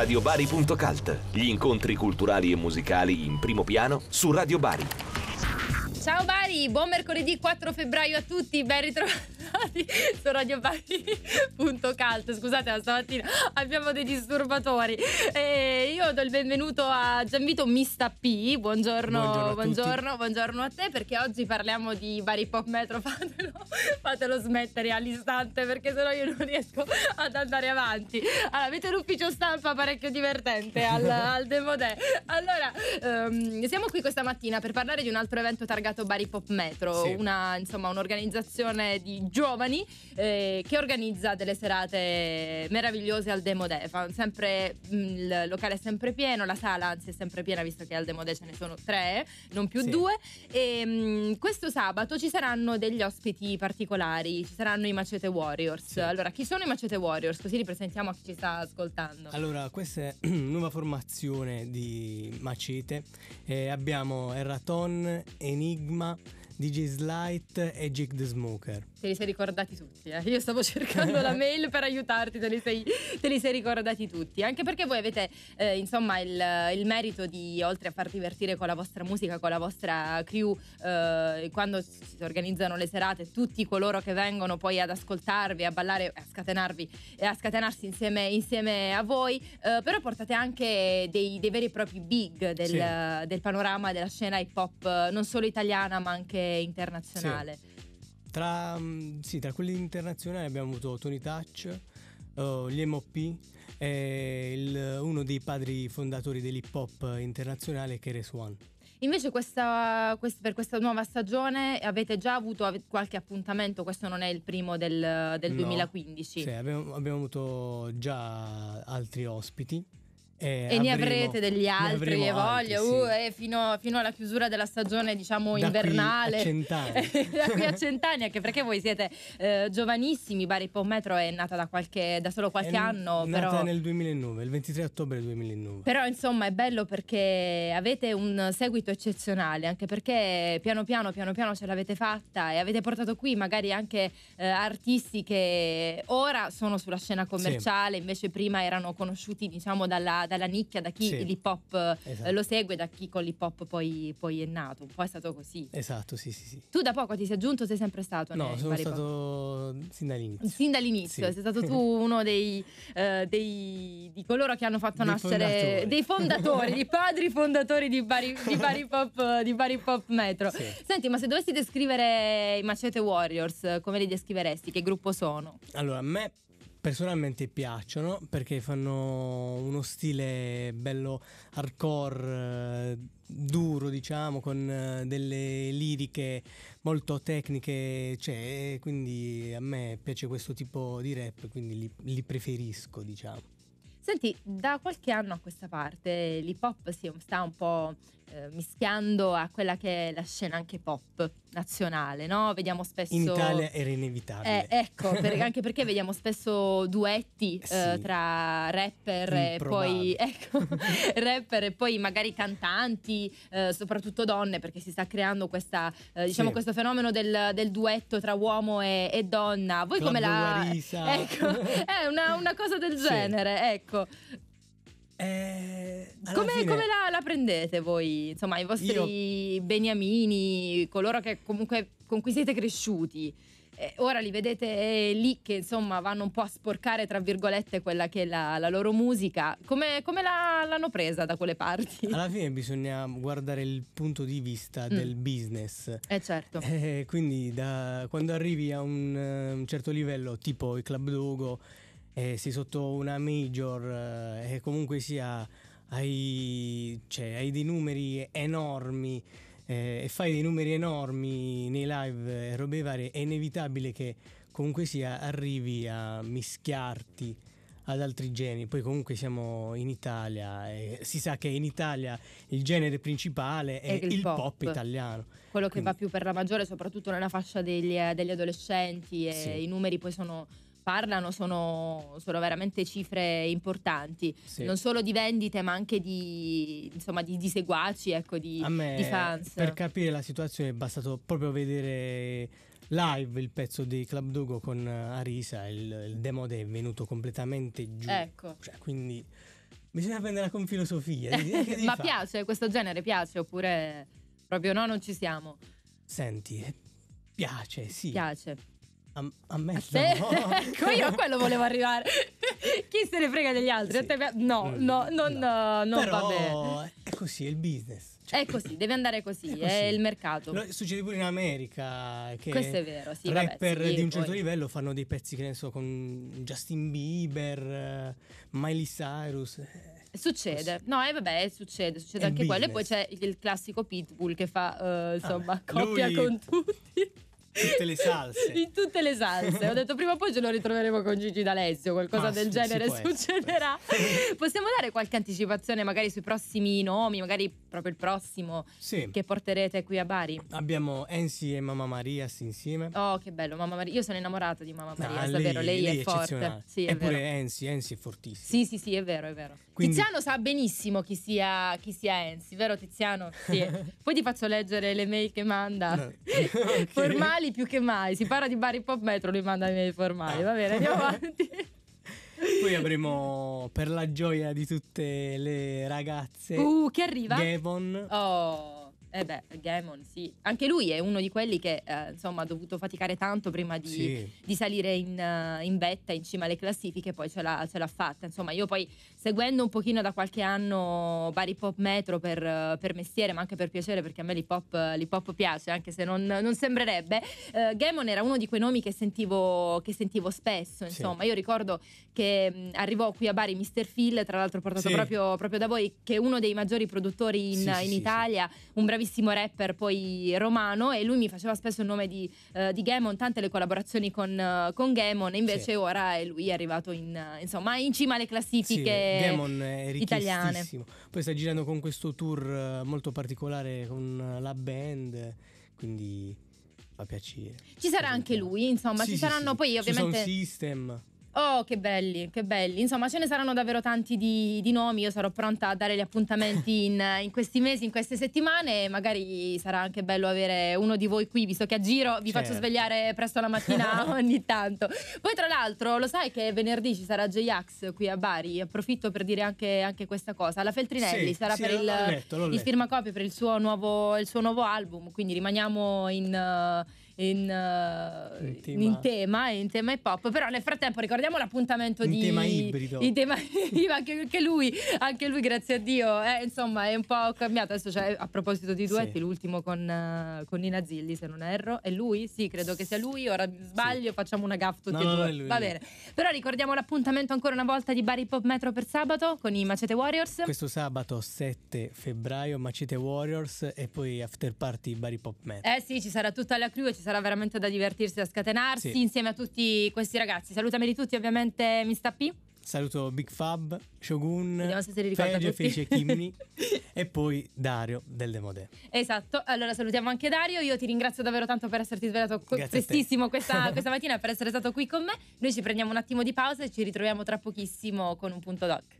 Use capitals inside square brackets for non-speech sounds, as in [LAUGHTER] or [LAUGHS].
Radiobari.cult, gli incontri culturali e musicali in primo piano su Radio Bari. Ciao Bari, buon mercoledì 4 febbraio a tutti, ben ritrovati bentornati su radiobari.cult. Scusate, stamattina abbiamo dei disturbatori. E io do il benvenuto a Gianvito Mista P. Buongiorno, buongiorno, buongiorno, buongiorno, a te, perché oggi parliamo di vari pop metro. [LAUGHS] Fatelo, fatelo smettere all'istante, perché sennò io non riesco ad andare avanti. Allora, avete l'ufficio stampa parecchio divertente al, [LAUGHS] al Demodè. Allora, um, siamo qui questa mattina per parlare di un altro evento targato Bari Pop Metro, sì. una, insomma, un'organizzazione di giovani giovani eh, che organizza delle serate meravigliose al Demodefa. Sempre, mm, il locale è sempre pieno, la sala anzi è sempre piena visto che al Demode ce ne sono tre, non più sì. due. E mh, mm, questo sabato ci saranno degli ospiti particolari, ci saranno i Macete Warriors. Sì. Allora, chi sono i Macete Warriors? Così li presentiamo a chi ci sta ascoltando. Allora, questa è una mm, nuova formazione di Macete. Eh, abbiamo Erraton, Enigma. DJ Slight e Jig the Smoker. Te li sei ricordati tutti, eh? Io stavo [LAUGHS] cercando la mail per aiutarti, te li, sei, te li sei ricordati tutti. Anche perché voi avete, eh, insomma, il, il, merito di, oltre a far divertire con la vostra musica, con la vostra crew, eh, quando si organizzano le serate, tutti coloro che vengono poi ad ascoltarvi, a ballare, a scatenarvi e eh, a scatenarsi insieme, insieme a voi, eh, però portate anche dei, dei, veri e propri big del, sì. del panorama della scena hip hop, eh, non solo italiana ma anche internazionale. Sì. Tra, mm, sì, tra quelli internazionali abbiamo avuto Tony Touch, eh, gli MOP, eh, uno dei padri fondatori dell'hip hop internazionale che è Res One. Invece questa, quest, per questa nuova stagione avete già avuto qualche appuntamento, questo non è il primo del, del no. 2015. Sì, abbiamo, abbiamo avuto già altri ospiti. Eh, e ne avrete degli altri, ne altri, eh, voglio, sì. uh, eh, fino, fino, alla chiusura della stagione, diciamo, da invernale. Qui cent'anni. [LAUGHS] da qui a cent'anni, anche perché voi siete eh, giovanissimi, Bari Pommetro è nata da, qualche, da solo qualche è anno. È nata però... nel 2009, il 23 ottobre 2009. Però insomma è bello perché avete un seguito eccezionale, anche perché piano piano, piano piano ce l'avete fatta e avete portato qui magari anche eh, artisti che ora sono sulla scena commerciale, sì. invece prima erano conosciuti, diciamo, dalla dalla nicchia, da chi sì. l'hip hop eh, esatto. lo segue, da chi con l'hip hop poi, poi, è nato. Un po' è stato così. Esatto, sì, sì, sì. Tu da poco ti sei aggiunto, sei sempre stato? No, sono stato pop. sin dall'inizio. Sin dall'inizio, sì. sei stato tu uno dei, eh, dei, di coloro che hanno fatto dei nascere fondatori. dei fondatori, dei [LAUGHS] padri fondatori di Bari, di Bari, Pop, di Bari Pop Metro. Sì. Senti, ma se dovessi descrivere i Macete Warriors, come li descriveresti? Che gruppo sono? Allora, a me personalmente piacciono perché fanno uno stile bello hardcore, eh, duro diciamo, con eh, delle liriche molto tecniche, cioè, quindi a me piace questo tipo di rap, quindi li, li preferisco diciamo. Senti, da qualche anno a questa parte l'hip hop si sta un po' eh, mischiando a quella che è la scena anche pop nazionale, no? Vediamo spesso... In Italia era inevitabile. Eh, ecco, per, anche perché vediamo spesso duetti [LAUGHS] eh, sì. eh, tra rapper e poi... [LAUGHS] Ecco, [LAUGHS] rapper e poi magari cantanti, eh, soprattutto donne, perché si sta creando questa, eh, diciamo, sì. questo fenomeno del, del, duetto tra uomo e, e donna. Voi Club come la... Marisa. Ecco, è una, una, cosa del sì. genere, ecco ecco. Eh, come, fine... come la, la, prendete voi? Insomma, i vostri io... beniamini, coloro che comunque con cui siete cresciuti. Eh, ora li vedete eh, lì che insomma vanno un po' a sporcare, tra virgolette, quella che è la, la loro musica. Come, come la, l'hanno presa da quelle parti? Alla fine bisogna guardare il punto di vista mm. del business. Eh certo. Eh, quindi da, quando arrivi a un, eh, un certo livello, tipo i Club Dogo eh, sei sotto una major eh, e comunque sia hai, cioè, hai, dei numeri enormi eh, e fai dei numeri enormi nei live e robe varie, è inevitabile che comunque sia arrivi a mischiarti ad altri generi. Poi comunque siamo in Italia e si sa che in Italia il genere principale è, è il, il pop. pop. italiano. Quello che Quindi... va più per la maggiore, soprattutto nella fascia degli, eh, degli adolescenti e sì. i numeri poi sono parlano sono, sono veramente cifre importanti, sì. non solo di vendite ma anche di, insomma, di, di seguaci, ecco, di, me, di fans. Per capire la situazione è bastato proprio vedere live il pezzo di Club Dugo con Arisa, il, il demo è venuto completamente giù. Ecco. Cioè, quindi bisogna prendere con filosofia. [LAUGHS] Ma fa? piace, questo genere piace oppure proprio no, non ci siamo. Senti, piace, sì. Piace. A, a me a ecco, io a quello volevo arrivare. Chi se ne frega degli altri? Sì. Te... No, no, no, no, no, Però va bene. È così, è il business. Cioè, è così, deve andare così, è, così. è il mercato. Lo, succede pure in America che Questo è vero, sì, rapper vabbè, sì, di un certo poi. livello fanno dei pezzi che ne so con Justin Bieber, Miley Cyrus. Succede, no, e eh, vabbè, succede, succede è anche business. quello. E poi c'è il classico Pitbull che fa, uh, insomma, ah, coppia lui... con tutti tutte le salse. [LAUGHS] In tutte le salse. Ho detto prima o poi ce lo ritroveremo con Gigi D'Alessio, qualcosa ah, del sì, genere succederà. [LAUGHS] Possiamo dare qualche anticipazione magari sui prossimi nomi, magari proprio il prossimo sì. che porterete qui a Bari? Abbiamo Ensi e Mamma Maria insieme. Oh, che bello, Mamma Maria. Io sono innamorata di Mamma Maria, ah, lei, davvero, lei, lei è, è forte. Sì, Eppure vero. Ensi, Ensi è fortissimo. Sì, sì, sì, è vero, è vero. Quindi... Tiziano sa benissimo chi sia, chi sia Ensi, vero Tiziano? Sì. [LAUGHS] Poi ti faccio leggere le mail che manda. No. okay. Formale formali più che mai. Si parla di bar Pop metro, lui manda i miei formali. Va bene, andiamo [LAUGHS] avanti. Poi avremo per la gioia di tutte le ragazze. Uh, chi arriva? Gavon. Oh. Eh beh, Gammon, sì. Anche lui è uno di quelli che eh, insomma ha dovuto faticare tanto prima di, sì. di salire in, uh, in, vetta in cima alle classifiche poi ce l'ha, ce l'ha, fatta. Insomma, io poi seguendo un pochino da qualche anno Barip pop Metro per, per, mestiere, ma anche per piacere, perché a me l'hip hop, piace, anche se non, non sembrerebbe. Uh, eh, Gammon era uno di quei nomi che sentivo, che sentivo spesso. Insomma, sì. io ricordo che mh, arrivò qui a Bari Mr. Phil, tra l'altro portato sì. proprio, proprio, da voi, che è uno dei maggiori produttori in, in Italia, un breve bravissimo rapper poi romano e lui mi faceva spesso il nome di, uh, di Gamon, tante le collaborazioni con, uh, con Gamon, invece sì. ora è lui è arrivato in, uh, insomma, in cima alle classifiche sì, italiane. Poi sta girando con questo tour molto particolare con la band, quindi fa piacere. Ci sarà anche lui, insomma, sì, ci saranno poi ovviamente... Ci sono un system. Oh, che belli, che belli. Insomma, ce ne saranno davvero tanti di, di nomi. Io sarò pronta a dare gli appuntamenti in, in, questi mesi, in queste settimane. Magari sarà anche bello avere uno di voi qui, visto che a giro vi certo. faccio svegliare presto la mattina [LAUGHS] ogni tanto. Poi, tra l'altro, lo sai che venerdì ci sarà J-Ax qui a Bari. Approfitto per dire anche, anche questa cosa. La Feltrinelli sì, sarà sì, per il, il firmacopie per il suo, nuovo, il suo, nuovo, album. Quindi rimaniamo in. Uh, in, uh, in, tema. in, tema. in tema hip hop però nel frattempo ricordiamo l'appuntamento in di tema ibrido in tema anche, anche, lui anche lui grazie a Dio eh, insomma è un po' cambiato adesso cioè, a proposito di duetti sì. l'ultimo con, uh, con Nina Zilli se non erro è lui? sì credo che sia lui ora sbaglio sì. facciamo una gaff tutti no, e due no, lui, va bene però ricordiamo l'appuntamento ancora una volta di Bar Hip Hop Metro per sabato con i Macete Warriors questo sabato 7 febbraio Macete Warriors e poi after party Bar Hip Hop Metro eh sì ci sarà tutta la crew e ci sarà sarà veramente da divertirsi, da scatenarsi sì. insieme a tutti questi ragazzi. Salutameli tutti ovviamente Mista P. Saluto Big Fab, Shogun, Fergio, Felice Chimni e poi Dario del Demode. Esatto, allora salutiamo anche Dario, io ti ringrazio davvero tanto per esserti svegliato Grazie prestissimo questa, [LAUGHS] questa mattina, per essere stato qui con me. Noi ci prendiamo un attimo di pausa e ci ritroviamo tra pochissimo con un punto doc.